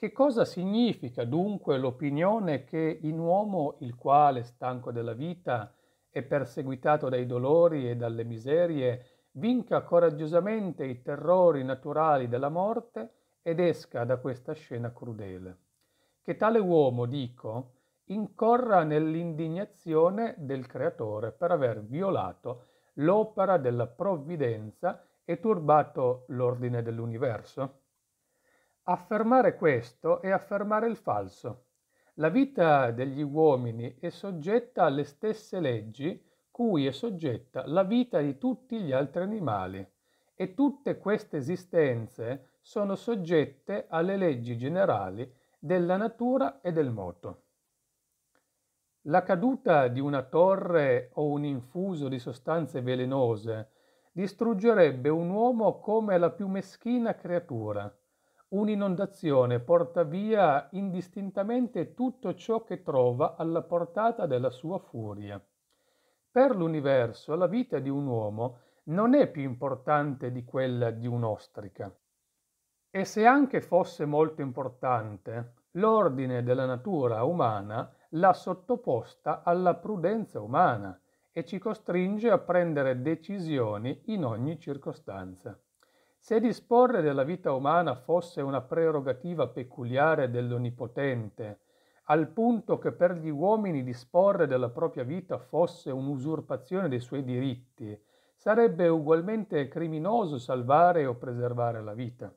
Che cosa significa dunque l'opinione che in uomo, il quale, stanco della vita, e perseguitato dai dolori e dalle miserie, vinca coraggiosamente i terrori naturali della morte ed esca da questa scena crudele? Che tale uomo, dico, incorra nell'indignazione del Creatore per aver violato l'opera della provvidenza e turbato l'ordine dell'universo? Affermare questo è affermare il falso. La vita degli uomini è soggetta alle stesse leggi cui è soggetta la vita di tutti gli altri animali e tutte queste esistenze sono soggette alle leggi generali della natura e del moto. La caduta di una torre o un infuso di sostanze velenose distruggerebbe un uomo come la più meschina creatura, Un'inondazione porta via indistintamente tutto ciò che trova alla portata della sua furia. Per l'universo la vita di un uomo non è più importante di quella di un'ostrica. E se anche fosse molto importante, l'ordine della natura umana l'ha sottoposta alla prudenza umana e ci costringe a prendere decisioni in ogni circostanza. Se disporre della vita umana fosse una prerogativa peculiare dell'Onnipotente, al punto che per gli uomini disporre della propria vita fosse un'usurpazione dei suoi diritti, sarebbe ugualmente criminoso salvare o preservare la vita.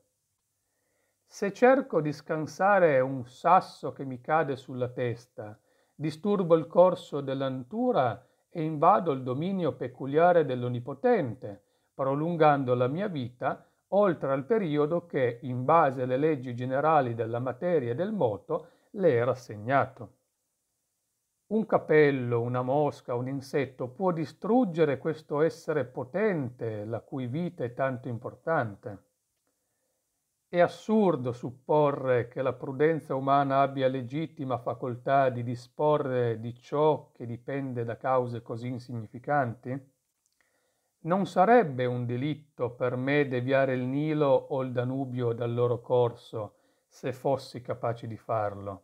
Se cerco di scansare un sasso che mi cade sulla testa, disturbo il corso dell'antura e invado il dominio peculiare dell'Onnipotente, prolungando la mia vita oltre al periodo che, in base alle leggi generali della materia e del moto, le era assegnato. Un capello, una mosca, un insetto può distruggere questo essere potente, la cui vita è tanto importante. È assurdo supporre che la prudenza umana abbia legittima facoltà di disporre di ciò che dipende da cause così insignificanti? Non sarebbe un delitto per me deviare il Nilo o il Danubio dal loro corso, se fossi capace di farlo.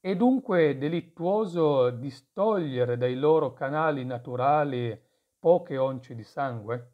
E dunque delittuoso distogliere dai loro canali naturali poche once di sangue?